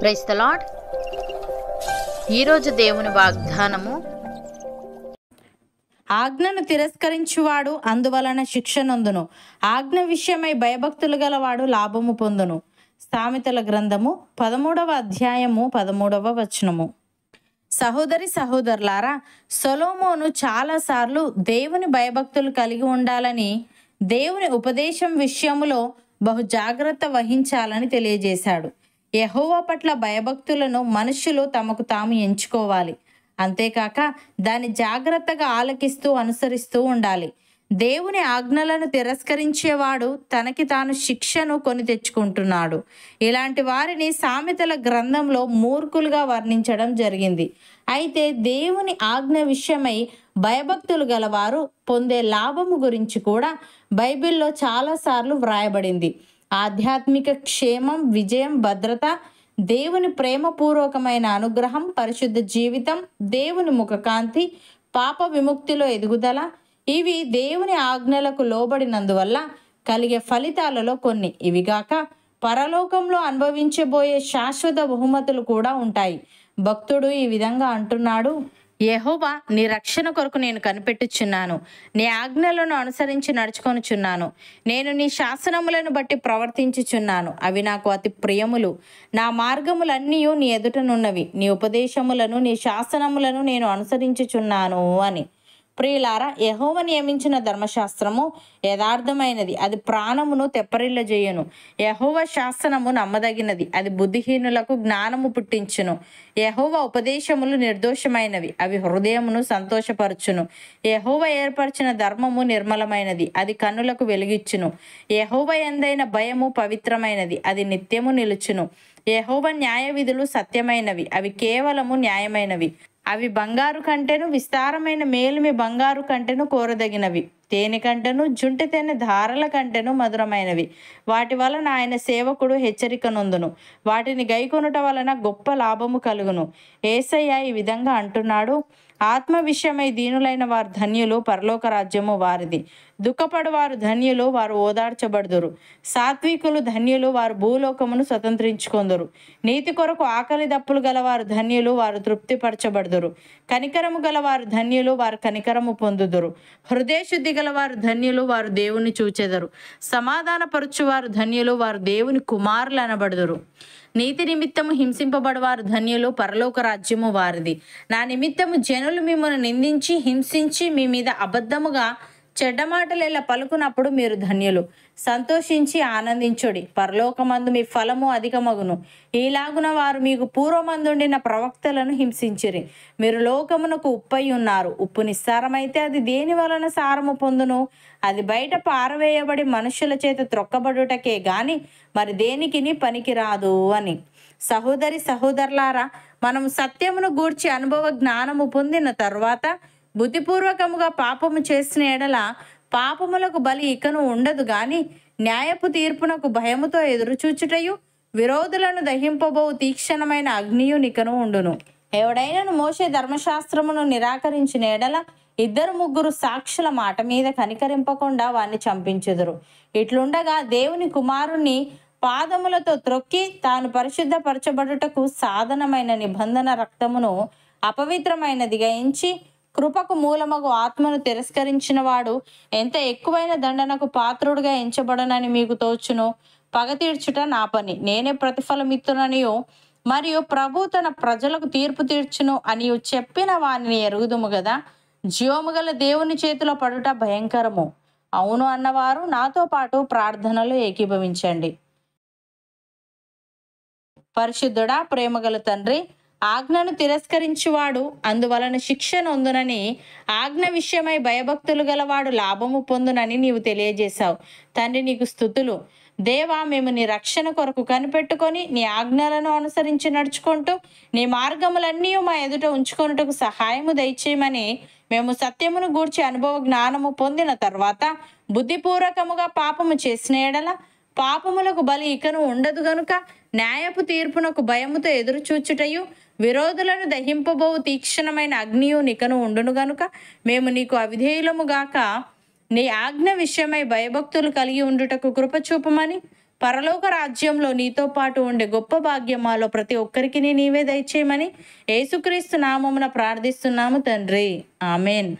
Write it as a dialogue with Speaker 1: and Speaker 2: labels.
Speaker 1: price ఈరోజు దేవుని వాగ్దానము ఆజ్ఞను తిరస్కరించువాడు అందువలన నొందును ఆజ్ఞ విషయమై భయభక్తులు గలవాడు లాభము పొందును సామెతల గ్రంథము పదమూడవ అధ్యాయము పదమూడవ వచనము సహోదరి సహోదరులారా సొలోమోను చాలాసార్లు దేవుని భయభక్తులు కలిగి ఉండాలని దేవుని ఉపదేశం విషయంలో బహు జాగ్రత్త వహించాలని తెలియజేశాడు యహోవా పట్ల భయభక్తులను మనుష్యులు తమకు తాము ఎంచుకోవాలి అంతేకాక దాన్ని జాగ్రత్తగా ఆలకిస్తూ అనుసరిస్తూ ఉండాలి దేవుని ఆజ్ఞలను తిరస్కరించేవాడు తనకి తాను శిక్షను కొని తెచ్చుకుంటున్నాడు ఇలాంటి వారిని సామెతల గ్రంథంలో మూర్ఖులుగా వర్ణించడం జరిగింది అయితే దేవుని ఆజ్ఞ విషయమై భయభక్తులు గలవారు పొందే లాభము గురించి కూడా బైబిల్లో చాలాసార్లు వ్రాయబడింది ఆధ్యాత్మిక క్షేమం విజయం భద్రత దేవుని ప్రేమపూర్వకమైన అనుగ్రహం పరిశుద్ధ జీవితం దేవుని ముఖకాంతి పాప విముక్తిలో ఎదుగుదల ఇవి దేవుని ఆజ్ఞలకు లోబడినందువల్ల కలిగే ఫలితాలలో కొన్ని ఇవిగాక పరలోకంలో అనుభవించబోయే శాశ్వత బహుమతులు కూడా ఉంటాయి భక్తుడు ఈ విధంగా అంటున్నాడు యహోవా నీ రక్షణ కొరకు నేను కనిపెట్టుచున్నాను నీ ఆజ్ఞలను అనుసరించి నడుచుకొనుచున్నాను నేను నీ శాసనములను బట్టి ప్రవర్తించుచున్నాను అవి నాకు అతి ప్రియములు నా మార్గములన్నీ నీ ఎదుటనున్నవి నీ ఉపదేశములను నీ శాసనములను నేను అనుసరించుచున్నాను అని ప్రియులారా యహోవ నియమించిన ధర్మశాస్త్రము యథార్థమైనది అది ప్రాణమును తెప్పరిల్ల చేయను యహోవ శాసనము నమ్మదగినది అది బుద్ధిహీనులకు జ్ఞానము పుట్టించును యహోవ ఉపదేశములు నిర్దోషమైనవి అవి హృదయమును సంతోషపరచును యహోవ ఏర్పరిచిన ధర్మము నిర్మలమైనది అది కన్నులకు వెలిగిచ్చును యహోవ ఎందైన భయము పవిత్రమైనది అది నిత్యము నిలుచును యహోవ న్యాయ విధులు సత్యమైనవి అవి కేవలము న్యాయమైనవి అవి బంగారు కంటెను విస్తారమైన మేలుమి బంగారు కంటెను కోరదగినవి తేనె కంటెను జుంటి తేనె ధారల కంటెను మధురమైనవి వాటి వలన ఆయన సేవకుడు హెచ్చరిక నొందును వాటిని గైకొనుట వలన గొప్ప లాభము కలుగును ఏసయ్య ఈ విధంగా అంటున్నాడు ఆత్మ విషయమై దీనులైన వారు ధన్యులు పరలోక రాజ్యము వారిది దుఃఖపడు వారు ధన్యులు వారు ఓదార్చబడుదురు సాత్వికులు ధన్యులు వారు భూలోకమును స్వతంత్రించుకుందరు నీతి కొరకు ఆకలి దప్పులు గలవారు ధన్యులు వారు తృప్తిపరచబడుదురు కనికరము గలవారు ధన్యులు వారు కనికరము పొందుదురు హృదయశుద్ధి గలవారు ధన్యులు వారు దేవుని చూచెదరు సమాధానపరుచువారు ధన్యులు వారు దేవుని కుమారులు అనబడుదురు నీతి నిమిత్తము హింసింపబడవారు ధన్యులు పరలోక రాజ్యము వారిది నా నిమిత్తము జను ఇతరులు మిమ్మల్ని నిందించి హింసించి మీ మీద అబద్ధముగా చెడ్డ మాటలేలా పలుకున్నప్పుడు మీరు ధన్యులు సంతోషించి ఆనందించుడి పరలోకమందు మీ ఫలము అధికమగును ఈలాగున వారు మీకు పూర్వమందుండిన ప్రవక్తలను హింసించిరి మీరు లోకమునకు ఉప్పై ఉన్నారు ఉప్పు నిస్సారమైతే అది దేని వలన సారము పొందును అది బయట పారవేయబడి మనుషుల చేత త్రొక్కబడుటకే గాని మరి దేనికిని పనికిరాదు అని సహోదరి సహోదరులారా మనం సత్యమును గూర్చి అనుభవ జ్ఞానము పొందిన తర్వాత బుద్ధిపూర్వకముగా పాపము చేసిన ఎడల పాపములకు బలి ఇకను ఉండదు గాని న్యాయపు తీర్పునకు భయముతో ఎదురుచూచుటయు విరోధులను దహింపబోవు తీక్షణమైన అగ్నియు నికను ఉండును ఎవడైనను మోసే ధర్మశాస్త్రమును నిరాకరించిన ఎడల ఇద్దరు ముగ్గురు సాక్షుల మాట మీద కనికరింపకుండా వారిని చంపించెదరు ఇట్లుండగా దేవుని కుమారుణ్ణి పాదములతో త్రొక్కి తాను పరిశుద్ధపరచబడుటకు సాధనమైన నిబంధన రక్తమును అపవిత్రమైనదిగా ఎంచి కృపకు మూలమగు ఆత్మను తిరస్కరించినవాడు ఎంత ఎక్కువైన దండనకు పాత్రుడుగా ఎంచబడనని మీకు తోచును పగ తీర్చుట నా పని నేనే ప్రతిఫలమిత్తుననియో మరియు ప్రభు తన ప్రజలకు తీర్పు తీర్చును అని చెప్పిన వాణిని ఎరుగుదుము కదా జీవము గల దేవుని చేతిలో పడుట భయంకరము అవును అన్నవారు నాతో పాటు ప్రార్థనలు ఏకీభవించండి పరిశుద్ధుడా ప్రేమగల తండ్రి ఆజ్ఞను తిరస్కరించువాడు అందువలన శిక్ష నొందునని ఆజ్ఞ విషయమై భయభక్తులు గలవాడు లాభము పొందునని నీవు తెలియజేశావు తండ్రి నీకు స్థుతులు దేవా మేము నీ రక్షణ కొరకు కనిపెట్టుకొని నీ ఆజ్ఞలను అనుసరించి నడుచుకుంటూ నీ మార్గములన్నీ మా ఎదుట ఉంచుకొనుటకు సహాయము దయచేయమని మేము సత్యమును గూర్చి అనుభవ జ్ఞానము పొందిన తర్వాత బుద్ధిపూర్వకముగా పాపము చేసిన ఎడల పాపములకు బలి ఇకను ఉండదు గనుక న్యాయపు తీర్పునకు భయముతో ఎదురుచూచుటయు విరోధులను దహింపబో తీక్షణమైన అగ్నియు నికను ఉండును గనుక మేము నీకు అవిధేయులముగాక నీ ఆజ్ఞ విషయమై భయభక్తులు కలిగి ఉండుటకు కృపచూపమని పరలోక రాజ్యంలో నీతో పాటు ఉండే గొప్ప భాగ్యమాలో ప్రతి ఒక్కరికి నీవే దయచేయమని యేసుక్రీస్తు నామమున ప్రార్థిస్తున్నాము తండ్రి ఆమెన్